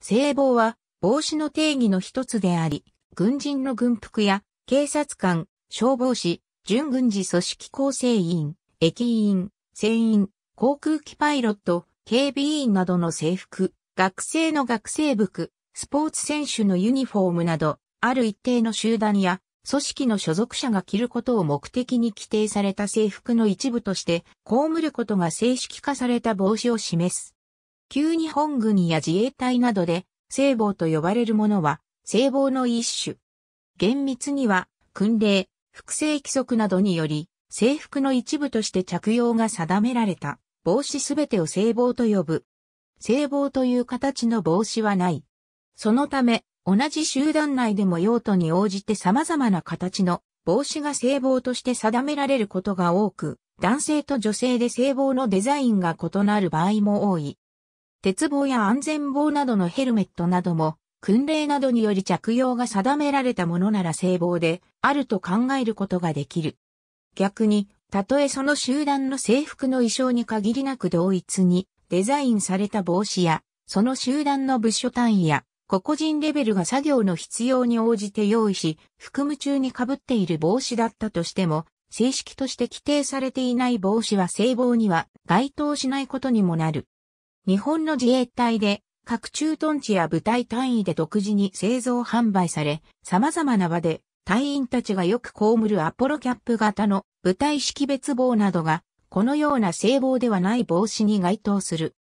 性暴は帽子の定義の一つであり、軍人の軍服や警察官、消防士、準軍事組織構成員、駅員、船員、航空機パイロット、警備員などの制服、学生の学生服、スポーツ選手のユニフォームなど、ある一定の集団や組織の所属者が着ることを目的に規定された制服の一部として、被ることが正式化された帽子を示す。旧日本軍や自衛隊などで、聖望と呼ばれるものは、聖望の一種。厳密には、訓令、複製規則などにより、制服の一部として着用が定められた、帽子すべてを聖望と呼ぶ。聖望という形の帽子はない。そのため、同じ集団内でも用途に応じて様々な形の帽子が聖望として定められることが多く、男性と女性で聖望のデザインが異なる場合も多い。鉄棒や安全棒などのヘルメットなども、訓令などにより着用が定められたものなら性棒であると考えることができる。逆に、たとえその集団の制服の衣装に限りなく同一にデザインされた帽子や、その集団の部署単位や、個々人レベルが作業の必要に応じて用意し、服務中に被っている帽子だったとしても、正式として規定されていない帽子は性棒には該当しないことにもなる。日本の自衛隊で各駐屯地や部隊単位で独自に製造販売され、様々な場で隊員たちがよく被るアポロキャップ型の部隊識別棒などが、このような正棒ではない帽子に該当する。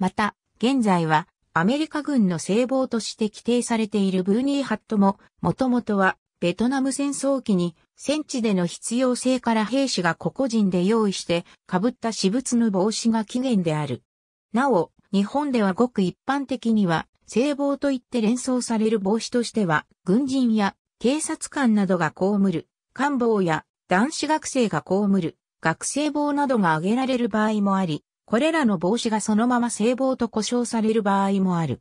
また、現在はアメリカ軍の正棒として規定されているブーニーハットも、もともとはベトナム戦争期に戦地での必要性から兵士が個々人で用意して被った私物の帽子が起源である。なお、日本ではごく一般的には、聖帽といって連想される帽子としては、軍人や警察官などが被る、官房や男子学生が被る、学生帽などが挙げられる場合もあり、これらの帽子がそのまま聖帽と呼称される場合もある。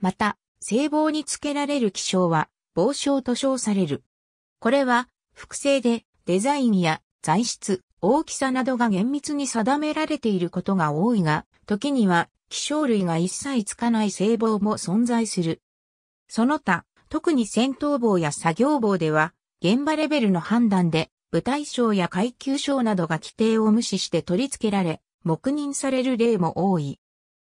また、聖帽につけられる気象は、帽をと称される。これは、複製で、デザインや材質、大きさなどが厳密に定められていることが多いが、時には希少類が一切つかない性棒も存在する。その他、特に戦闘棒や作業棒では、現場レベルの判断で、部隊賞や階級賞などが規定を無視して取り付けられ、黙認される例も多い。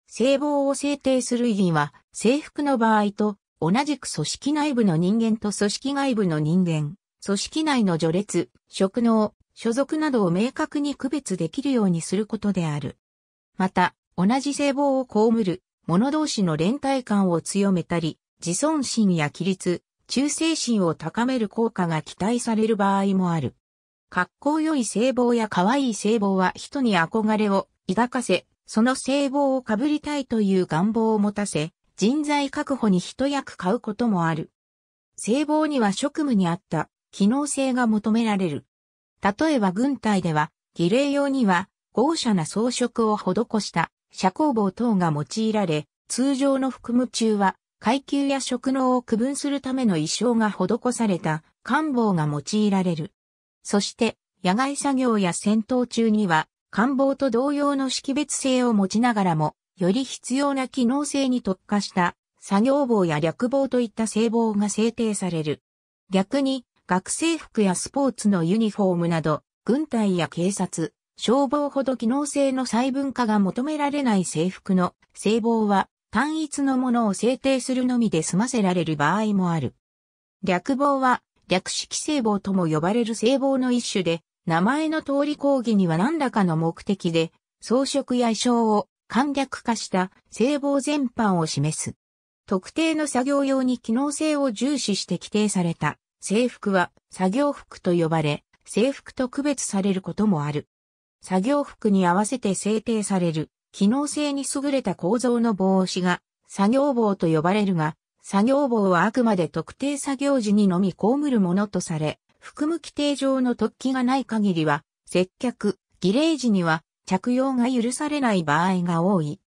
聖暴を制定する意義は、制服の場合と、同じく組織内部の人間と組織外部の人間、組織内の序列、職能、所属などを明確に区別できるようにすることである。また、同じ性暴をこむる者同士の連帯感を強めたり、自尊心や規律、忠誠心を高める効果が期待される場合もある。格好良い性暴や可愛い性暴は人に憧れを抱かせ、その性暴を被りたいという願望を持たせ、人材確保に一役買うこともある。性暴には職務にあった機能性が求められる。例えば軍隊では、儀礼用には豪奢な装飾を施した遮光棒等が用いられ、通常の服務中は階級や職能を区分するための衣装が施された官房が用いられる。そして、野外作業や戦闘中には、官房と同様の識別性を持ちながらも、より必要な機能性に特化した作業棒や略棒といった制棒が制定される。逆に、学生服やスポーツのユニフォームなど、軍隊や警察、消防ほど機能性の細分化が求められない制服の制防は単一のものを制定するのみで済ませられる場合もある。略防は略式制防とも呼ばれる制防の一種で、名前の通り講義には何らかの目的で装飾や衣装を簡略化した制防全般を示す。特定の作業用に機能性を重視して規定された制服は作業服と呼ばれ、制服と区別されることもある。作業服に合わせて制定される、機能性に優れた構造の帽子が、作業帽と呼ばれるが、作業帽はあくまで特定作業時にのみ被るものとされ、服務規定上の突起がない限りは、接客、儀礼時には着用が許されない場合が多い。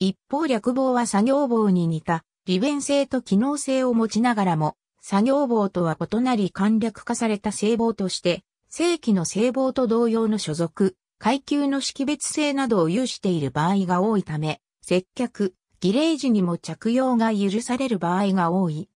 一方略帽は作業帽に似た利便性と機能性を持ちながらも、作業帽とは異なり簡略化された製棒として、正規の製棒と同様の所属、階級の識別性などを有している場合が多いため、接客、儀礼時にも着用が許される場合が多い。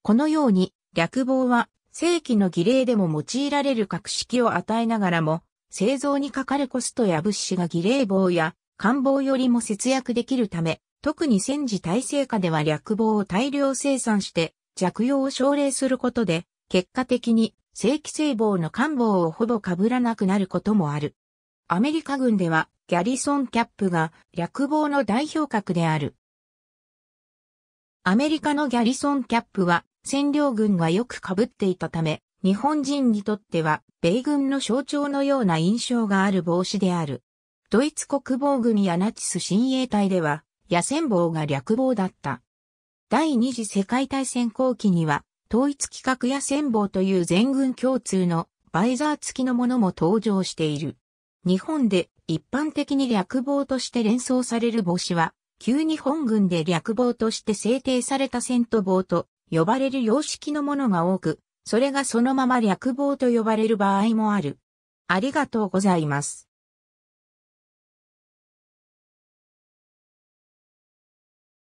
このように、略棒は正規の儀礼でも用いられる格式を与えながらも、製造にかかるコストや物資が儀礼棒や官房よりも節約できるため、特に戦時体制下では略棒を大量生産して着用を奨励することで、結果的に正規製棒の官房をほぼ被らなくなることもある。アメリカ軍ではギャリソンキャップが略帽の代表格である。アメリカのギャリソンキャップは占領軍がよく被っていたため、日本人にとっては米軍の象徴のような印象がある帽子である。ドイツ国防軍やナチス親衛隊では野戦帽が略帽だった。第二次世界大戦後期には統一規格野戦帽という全軍共通のバイザー付きのものも登場している。日本で一般的に略棒として連想される帽子は、旧日本軍で略棒として制定されたセント帽と呼ばれる様式のものが多く、それがそのまま略棒と呼ばれる場合もある。ありがとうございます。